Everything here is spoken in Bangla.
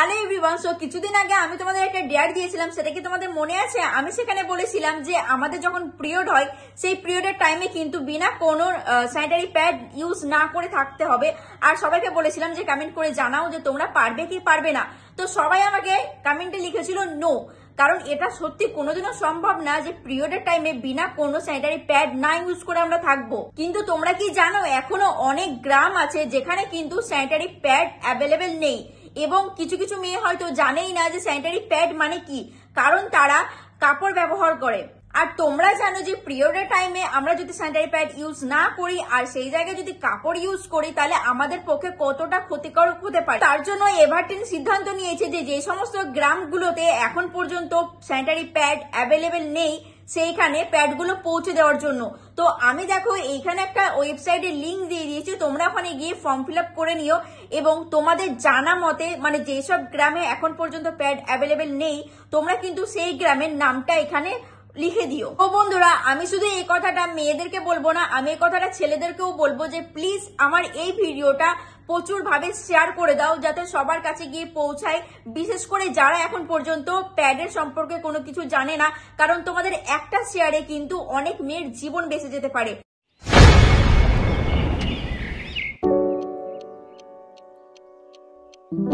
হ্যালো এভরিওয়ান সো কিছুদিন আগে আমি তোমাদের একটা ডেয়ার দিয়েছিলাম সেটা কি তোমাদের মনে আছে আমি সেখানে বলেছিলাম যে আমাদের যখন পিরিয়ড হয় সেই পিরিয়ডের টাইমে কিন্তু বিনা কোনো স্যানিটারি প্যাড ইউজ না করে থাকতে হবে আর সবাইকে বলেছিলাম যে কমেন্ট করে জানাও যে তোমরা পারবে কি পারবে না তো সবাই আমাকে কমেন্টে লিখেছিল নো কারণ এটা সত্যি কোনোদিনও সম্ভব না যে পিরিয়ডের টাইমে বিনা কোনো স্যানিটারি প্যাড না ইউজ করে আমরা থাকবো কিন্তু তোমরা কি জানো এখনো অনেক গ্রাম আছে যেখানে কিন্তু স্যানিটারি প্যাড অ্যাভেলেবেল নেই এবং কিছু কিছু মেয়ে হয়তো জানেই না যে স্যানিটারি প্যাড মানে কি কারণ তারা কাপড় ব্যবহার করে আর তোমরা জানো যে পিরিয়ডের টাইমে আমরা যদি স্যানিটারি প্যাড ইউজ না করি আর সেই জায়গায় যদি কাপড় ইউজ করি তাহলে আমাদের পক্ষে কতটা ক্ষতিকারক হতে পারে তার জন্য এভারটিন সিদ্ধান্ত নিয়েছে যে যে সমস্ত গ্রামগুলোতে এখন পর্যন্ত স্যানিটারি প্যাড অ্যাভেলেবেল নেই সেইখানে প্যাডগুলো পৌঁছে দেওয়ার জন্য তো আমি দেখো এইখানে একটা ওয়েবসাইটের লিঙ্ক দিয়ে দিয়েছি তোমরা ওখানে গিয়ে ফর্ম ফিল করে নিও এবং তোমাদের জানা মতে মানে যেসব গ্রামে এখন পর্যন্ত প্যাড অ্যাভেলেবেল নেই তোমরা কিন্তু সেই গ্রামের নামটা এখানে লিখে দিও ও বন্ধুরা আমি শুধু এই কথাটা মেয়েদেরকে বলবো না আমি এই কথাটা ছেলেদেরকেও বলবো যে প্লিজ আমার এই ভিডিওটা প্রচুর ভাবে শেয়ার করে দাও যাতে সবার কাছে গিয়ে পৌঁছায় বিশেষ করে যারা এখন পর্যন্ত প্যাডের সম্পর্কে কোনো কিছু জানে না কারণ তোমাদের একটা শেয়ারে কিন্তু অনেক মেয়ের জীবন বেঁচে যেতে পারে